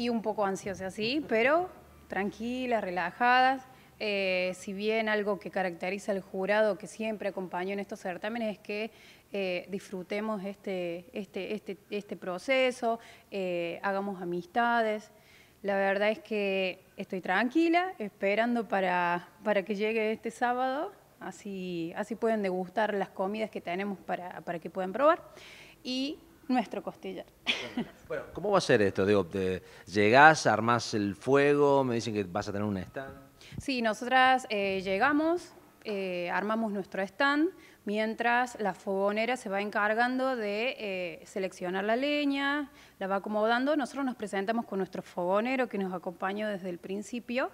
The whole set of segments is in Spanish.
y un poco ansiosa sí, pero tranquilas, relajadas. Eh, si bien algo que caracteriza al jurado que siempre acompaña en estos certámenes es que eh, disfrutemos este, este, este, este proceso, eh, hagamos amistades. La verdad es que estoy tranquila, esperando para, para que llegue este sábado, así, así pueden degustar las comidas que tenemos para, para que puedan probar y nuestro costillar. Bueno, ¿cómo va a ser esto? Digo, llegás, armás el fuego, me dicen que vas a tener un stand. Sí, nosotras eh, llegamos, eh, armamos nuestro stand, mientras la fogonera se va encargando de eh, seleccionar la leña, la va acomodando. Nosotros nos presentamos con nuestro fogonero que nos acompaña desde el principio.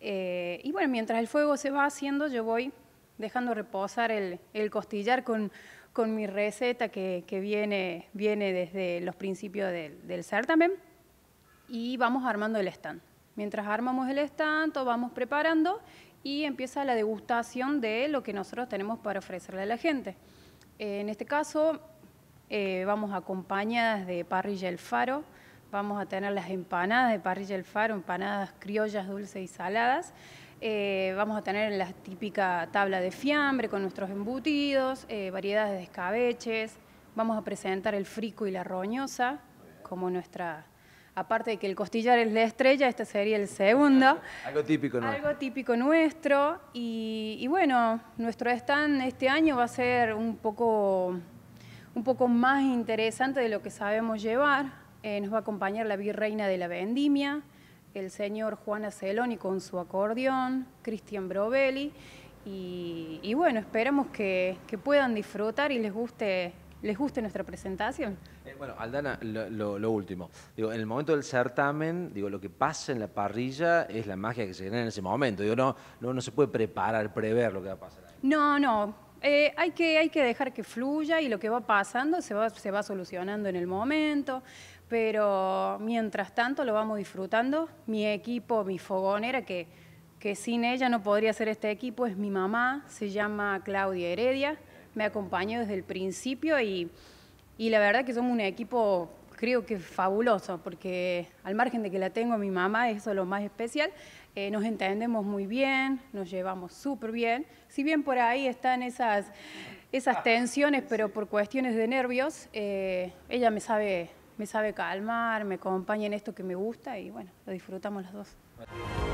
y bueno, mientras el fuego se va haciendo, yo voy dejando reposar el costillar con con mi receta que, viene, desde los principios del, certamen y vamos armando el stand. Mientras armamos el stand, todo vamos preparando y empieza la degustación de lo que nosotros tenemos para ofrecerle a la gente. Eh, en este caso, eh, vamos acompañadas de parrilla el faro, vamos a tener las empanadas de parrilla el faro, empanadas criollas dulces y saladas. Eh, vamos a tener la típica tabla de fiambre con nuestros embutidos, eh, variedades de escabeches. Vamos a presentar el frico y la roñosa como nuestra... Aparte de que el costillar es la estrella, este sería el segundo. Algo típico nuestro. Algo típico nuestro. Y, bueno, nuestro stand este año va a ser un poco, un poco más interesante de lo que sabemos llevar. Eh, nos va a acompañar la virreina de la vendimia, el señor Juan Aceloni con su acordeón, Cristian Brovelli, y, bueno, esperamos que, puedan disfrutar y les guste, les guste nuestra presentación. Eh, bueno, Aldana, lo, lo, último. en el momento del certamen, digo, lo que pasa en la parrilla es la magia que se genera en ese momento. no, no, no se puede preparar, prever lo que va a pasar. No, no, eh, hay, que, hay que dejar que fluya y lo que va pasando se va, solucionando en el momento, pero mientras tanto lo vamos disfrutando. Mi equipo, mi fogonera, que, que sin ella no podría ser este equipo, es mi mamá, se llama Claudia Heredia, me acompañó desde el principio y, y la verdad que somos un equipo creo que es fabuloso, porque al margen de que la tengo mi mamá, eso es lo más especial, eh, nos entendemos muy bien, nos llevamos súper bien, si bien por ahí están esas, esas ah, tensiones, pero por cuestiones de nervios, eh, ella me sabe, me sabe calmar, me acompaña en esto que me gusta y bueno, lo disfrutamos las dos.